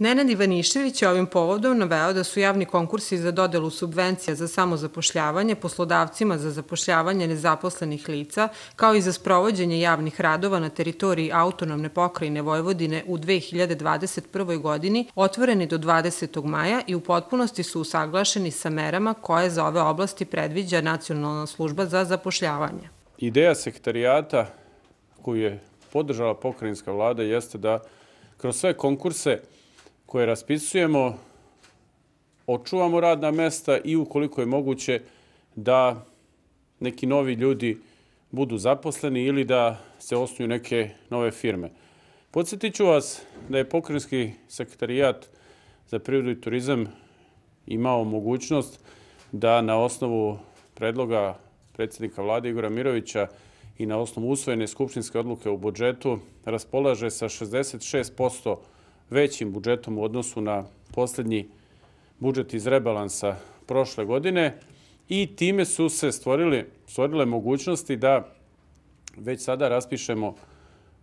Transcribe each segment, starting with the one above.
Nenad Ivanišević je ovim povodom naveo da su javni konkursi za dodelu subvencija za samozapošljavanje poslodavcima za zapošljavanje nezaposlenih lica, kao i za sprovođenje javnih radova na teritoriji autonomne pokrajine Vojvodine u 2021. godini otvoreni do 20. maja i u potpunosti su usaglašeni sa merama koje za ove oblasti predviđa Nacionalna služba za zapošljavanje. Ideja sekretarijata koju je podržala pokrajinska vlada jeste da kroz sve konkurse koje raspisujemo, očuvamo radna mesta i ukoliko je moguće da neki novi ljudi budu zaposleni ili da se osnuju neke nove firme. Podsjetit ću vas da je Pokrinjski sekretarijat za privredu i turizam imao mogućnost da na osnovu predloga predsjednika vlade Igora Mirovića i na osnovu usvojene skupštinske odluke u budžetu raspolaže sa 66% većim budžetom u odnosu na poslednji budžet iz rebalansa prošle godine i time su se stvorile, stvorile mogućnosti da već sada raspišemo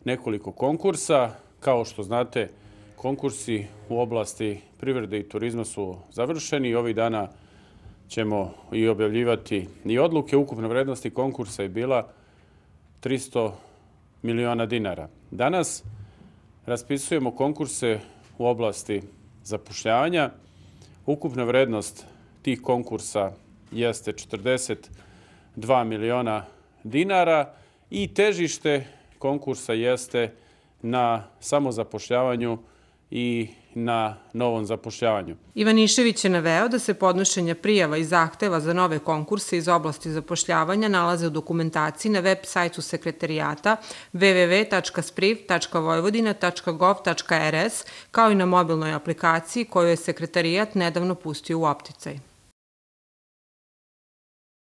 nekoliko konkursa. Kao što znate, konkursi u oblasti privrede i turizma su završeni i ovih dana ćemo i objavljivati i odluke. Ukupna vrednosti konkursa je bila 300 miliona dinara. Danas raspisujemo konkurse u oblasti zapošljavanja. Ukupna vrednost tih konkursa jeste 42 miliona dinara i težište konkursa jeste na samozapošljavanju i na novom zapošljavanju. Ivanišević je naveo da se podnošenja prijava i zahteva za nove konkurse iz oblasti zapošljavanja nalaze u dokumentaciji na web sajtu sekretarijata www.spriv.vojvodina.gov.rs kao i na mobilnoj aplikaciji koju je sekretarijat nedavno pustio u opticaj.